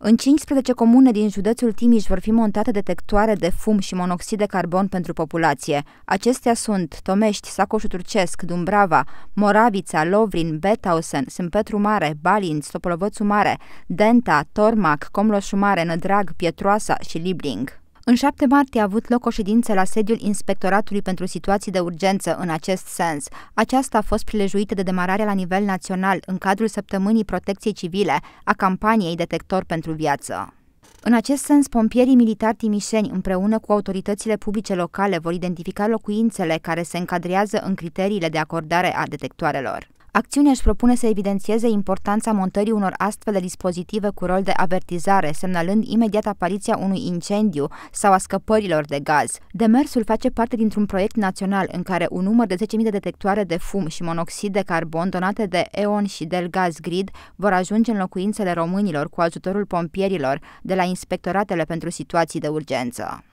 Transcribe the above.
În 15 comune din județul Timiș vor fi montate detectoare de fum și monoxid de carbon pentru populație. Acestea sunt Tomești, Sacoșul Turcesc, Dumbrava, Moravița, Lovrin, Betausen, Sâmpetru Mare, Balint, Stopolovățu Mare, Denta, Tormac, Comloșu Mare, Nădrag, Pietroasa și Libling. În 7 martie a avut loc o ședință la sediul Inspectoratului pentru Situații de Urgență în acest sens. Aceasta a fost prilejuită de demararea la nivel național în cadrul Săptămânii Protecției Civile a campaniei Detector pentru Viață. În acest sens, pompierii militari timișeni împreună cu autoritățile publice locale vor identifica locuințele care se încadrează în criteriile de acordare a detectoarelor. Acțiunea își propune să evidențieze importanța montării unor astfel de dispozitive cu rol de avertizare, semnalând imediat apariția unui incendiu sau a scăpărilor de gaz. Demersul face parte dintr-un proiect național în care un număr de 10.000 de detectoare de fum și monoxid de carbon donate de EON și del Gaz Grid vor ajunge în locuințele românilor cu ajutorul pompierilor de la inspectoratele pentru situații de urgență.